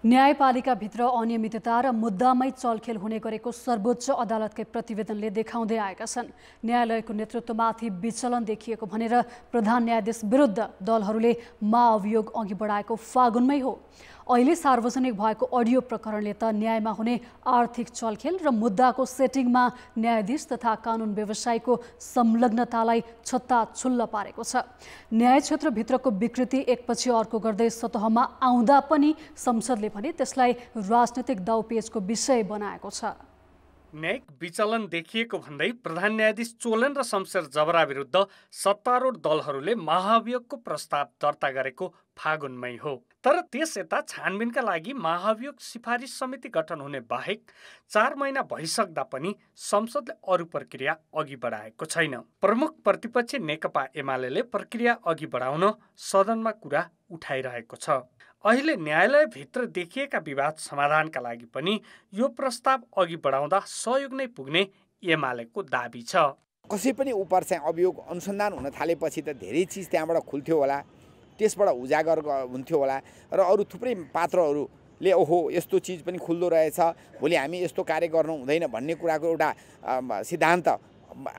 न्यायपालिकाभित्र अनियमितता र मुद्दामै चलखेल हुने गरेको सर्वोच्च अदालतकै प्रतिवेदनले देखाउँदै आएका छन् न्यायालयको नेतृत्वमाथि विचलन देखिएको भनेर प्रधान न्यायाधीश विरुद्ध दलहरूले महाअभियोग अघि बढाएको फागुनमै हो अहिले सार्वजनिक भएको अडियो प्रकरणले त न्यायमा हुने आर्थिक चलखेल र मुद्दाको सेटिङमा न्यायाधीश तथा कानुन व्यवसायको संलग्नतालाई छुल्ल पारेको छ न्याय क्षेत्रभित्रको विकृति एकपछि अर्को गर्दै सतहमा आउँदा पनि संसदले भने त्यसलाई राजनैतिक दाउपेचको विषय बनाएको छ न्यायिक विचलन देखिएको भन्दै प्रधान न्यायाधीश चोलन र शमशेर जबरा विरुद्ध सत्तारूढ दलहरूले महाभियोगको प्रस्ताव दर्ता गरेको फागुनमै हो तर त्यस यता छानबिनका लागि महाभियोग सिफारिस समिति गठन हुने बाहेक चार महिना भइसक्दा पनि संसदले अरू प्रक्रिया अघि बढाएको छैन प्रमुख प्रतिपक्षी नेकपा एमाले प्रक्रिया अघि बढाउन सदनमा कुरा उठाइरहेको छ अहिले न्यायालयभित्र देखिएका विवाद समाधानका लागि पनि यो प्रस्ताव अघि बढाउँदा सहयोग नै पुग्ने एमालेको दाबी छ कसै पनि उपर चाहिँ अभियोग अनुसन्धान हुन थालेपछि त धेरै चिज त्यहाँबाट खुल्थ्यो होला त्यसबाट उजागर हुन्थ्यो होला र अरू थुप्रै पात्रहरूले ओहो यस्तो चिज पनि खुल्दो रहेछ भोलि हामी यस्तो कार्य गर्नु हुँदैन भन्ने कुराको एउटा सिद्धान्त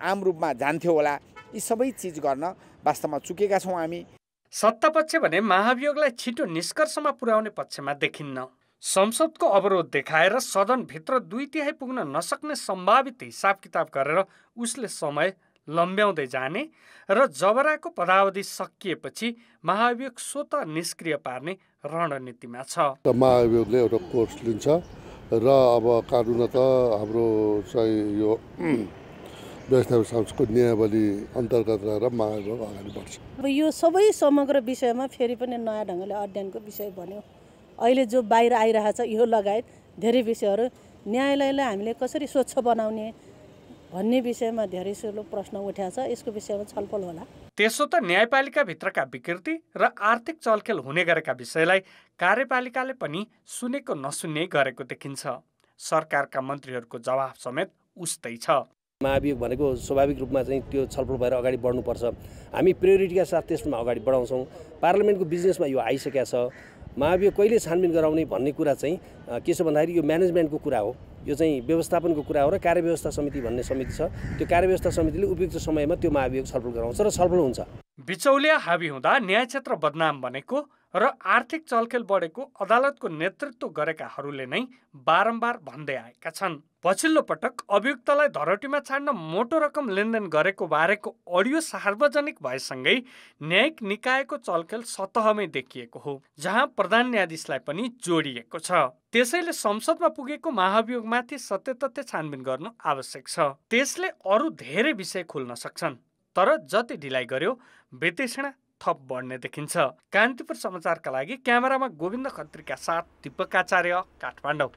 आम रूपमा जान्थ्यो होला यी सबै चिज गर्न वास्तवमा चुकेका छौँ हामी सत्तापक्ष भने महाभियोगलाई छिटो निष्कर्षमा पुर्याउने पक्षमा देखिन्न संसदको अवरोध देखाएर सदनभित्र दुई तिहाई पुग्न नसक्ने सम्भावित हिसाब किताब गरेर उसले समय लम्ब्याउँदै जाने र जबराको पदावधि सकिएपछि महाभियोग स्वत निष्क्रिय पार्ने रणनीतिमा छ महाभियोगले एउटा कोर्स लिन्छ र अब कानुन त हाम्रो चाहिँ यो वैष्णव संस्कृत नियावली अन्तर्गत रहेर महाभाव अगाडि बढ्छ अब यो सबै समग्र विषयमा फेरि पनि नयाँ ढङ्गले अध्ययनको विषय भन्यो अहिले जो बाहिर छ यो लगायत धेरै विषयहरू न्यायालयलाई हामीले कसरी स्वच्छ बनाउने भन्ने विषयमा धेरै सुलो प्रश्न उठाएको छ यसको विषयमा छलफल होला त्यसो त न्यायपालिकाभित्रका विकृति र आर्थिक चलखेल हुने गरेका विषयलाई कार्यपालिकाले पनि सुनेको नसुन्ने गरेको देखिन्छ सरकारका मन्त्रीहरूको जवाफ समेत उस्तै छ महाभियोग भनेको स्वाभाविक रूपमा चाहिँ त्यो छलफल भएर अगाडि बढ्नुपर्छ हामी प्रायोरिटीका साथ त्यसमा अगाडि बढाउँछौँ पार्लियामेन्टको बिजनेसमा यो आइसकेका छ महाभियोग कहिले छानबिन गराउने भन्ने कुरा चाहिँ के छ भन्दाखेरि यो म्यानेजमेन्टको कुरा हो यो चाहिँ व्यवस्थापनको कुरा हो र कार्यव्यवस्था समिति भन्ने समिति छ त्यो कार्यव्यवस्था समितिले उपयुक्त समयमा त्यो महाभियोग छलफल गराउँछ र छलफल हुन्छ बिचौलिया हावी हुँदा न्याय क्षेत्र बदनाम बनेको र आर्थिक चलखेल बढेको अदालतको नेतृत्व गरेकाहरूले नै बारम्बार भन्दै आएका छन् पछिल्लो पटक अभियुक्तलाई धरोटीमा छाड्न मोटो रकम लेनदेन गरेको बारेको अडियो सार्वजनिक भएसँगै न्यायिक निकायको चलखेल सतहमै देखिएको हो जहाँ प्रधान न्यायाधीशलाई पनि जोडिएको छ त्यसैले संसदमा पुगेको महाभियोगमाथि सत्य तथ्य छानबिन गर्नु आवश्यक छ त्यसले अरू धेरै विषय खुल्न सक्छन् तर जति ढिलाइ गर्यो वितेषणा थप बढ्ने देखिन्छ कान्तिपुर समाचारका लागि क्यामेरामा गोविन्द खत्रीका साथ दीपकाचार्य काठमाडौँ